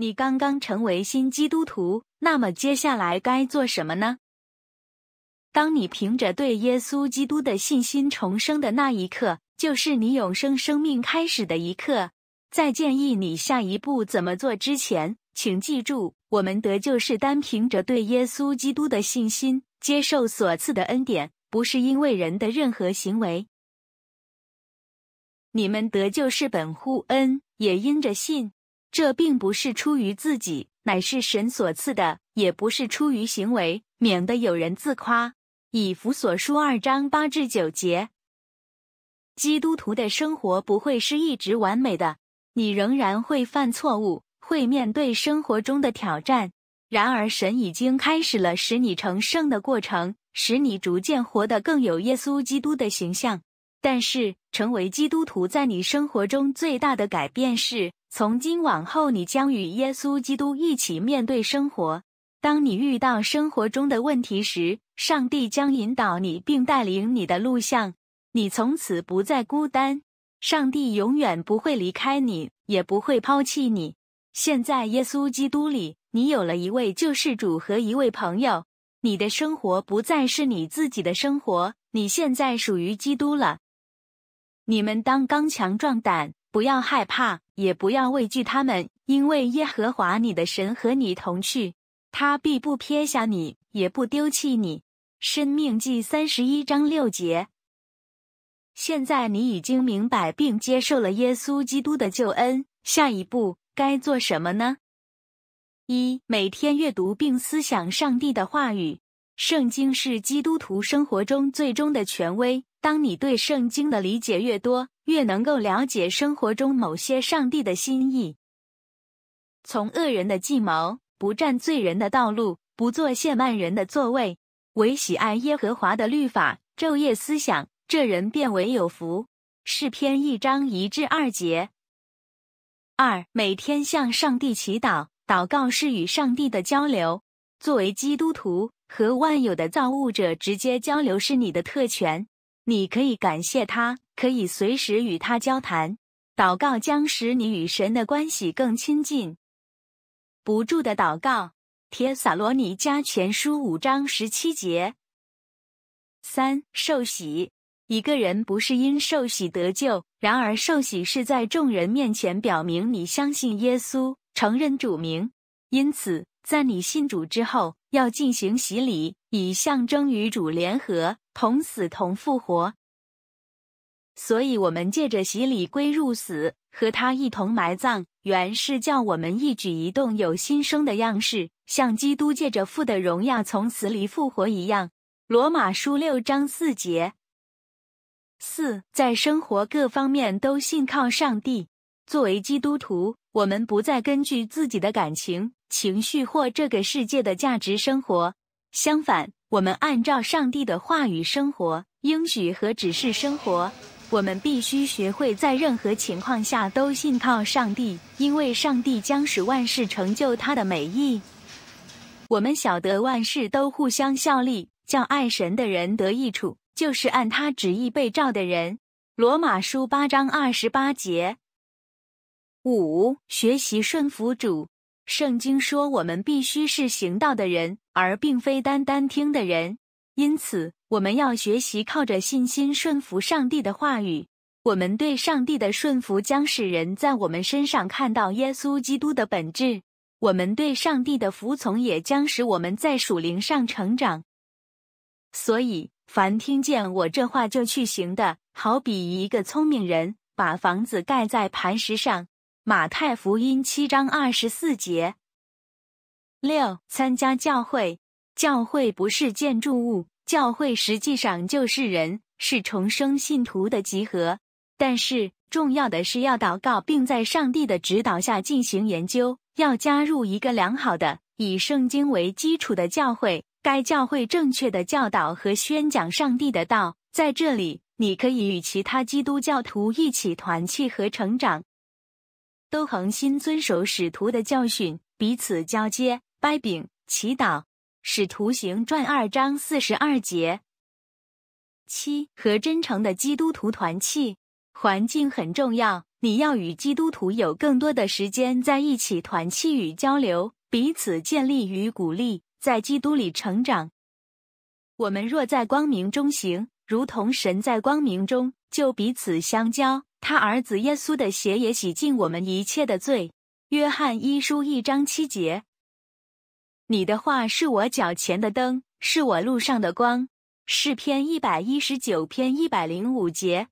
你刚刚成为新基督徒，那么接下来该做什么呢？当你凭着对耶稣基督的信心重生的那一刻，就是你永生生命开始的一刻。在建议你下一步怎么做之前，请记住，我们得救是单凭着对耶稣基督的信心，接受所赐的恩典，不是因为人的任何行为。你们得救是本乎恩，也因着信。这并不是出于自己，乃是神所赐的；也不是出于行为，免得有人自夸。以弗所书二章八至九节，基督徒的生活不会是一直完美的，你仍然会犯错误，会面对生活中的挑战。然而，神已经开始了使你成圣的过程，使你逐渐活得更有耶稣基督的形象。但是，成为基督徒在你生活中最大的改变是，从今往后你将与耶稣基督一起面对生活。当你遇到生活中的问题时，上帝将引导你并带领你的路向。你从此不再孤单，上帝永远不会离开你，也不会抛弃你。现在，耶稣基督里，你有了一位救世主和一位朋友。你的生活不再是你自己的生活，你现在属于基督了。你们当刚强壮胆，不要害怕，也不要畏惧他们，因为耶和华你的神和你同去，他必不撇下你，也不丢弃你。生命记三十一章六节。现在你已经明白并接受了耶稣基督的救恩，下一步该做什么呢？一每天阅读并思想上帝的话语，圣经是基督徒生活中最终的权威。当你对圣经的理解越多，越能够了解生活中某些上帝的心意。从恶人的计谋，不占罪人的道路，不做亵慢人的座位，唯喜爱耶和华的律法，昼夜思想，这人便为有福。诗篇一章一至二节。二每天向上帝祈祷，祷告是与上帝的交流。作为基督徒，和万有的造物者直接交流是你的特权。你可以感谢他，可以随时与他交谈。祷告将使你与神的关系更亲近。不住的祷告。帖撒罗尼迦前书五章十七节。三受洗，一个人不是因受洗得救，然而受洗是在众人面前表明你相信耶稣，承认主名。因此，在你信主之后，要进行洗礼，以象征与主联合。同死同复活，所以我们借着洗礼归入死，和他一同埋葬，原是叫我们一举一动有新生的样式，像基督借着父的荣耀从死里复活一样。罗马书六章四节。四在生活各方面都信靠上帝。作为基督徒，我们不再根据自己的感情、情绪或这个世界的价值生活，相反。我们按照上帝的话语生活，应许和指示生活。我们必须学会在任何情况下都信靠上帝，因为上帝将使万事成就他的美意。我们晓得万事都互相效力，叫爱神的人得益处，就是按他旨意被召的人。罗马书八章二十八节。五、学习顺服主。圣经说，我们必须是行道的人，而并非单单听的人。因此，我们要学习靠着信心顺服上帝的话语。我们对上帝的顺服将使人在我们身上看到耶稣基督的本质。我们对上帝的服从也将使我们在属灵上成长。所以，凡听见我这话就去行的，好比一个聪明人把房子盖在磐石上。马太福音七章二十四节。六，参加教会。教会不是建筑物，教会实际上就是人，是重生信徒的集合。但是，重要的是要祷告，并在上帝的指导下进行研究。要加入一个良好的、以圣经为基础的教会，该教会正确的教导和宣讲上帝的道。在这里，你可以与其他基督教徒一起团契和成长。都恒心遵守使徒的教训，彼此交接、掰饼、祈祷。使徒行传二章四十二节。七和真诚的基督徒团契环境很重要，你要与基督徒有更多的时间在一起团契与交流，彼此建立与鼓励，在基督里成长。我们若在光明中行，如同神在光明中，就彼此相交。他儿子耶稣的血也洗净我们一切的罪。约翰一书一章七节。你的话是我脚前的灯，是我路上的光。诗篇一百一十九篇一百零五节。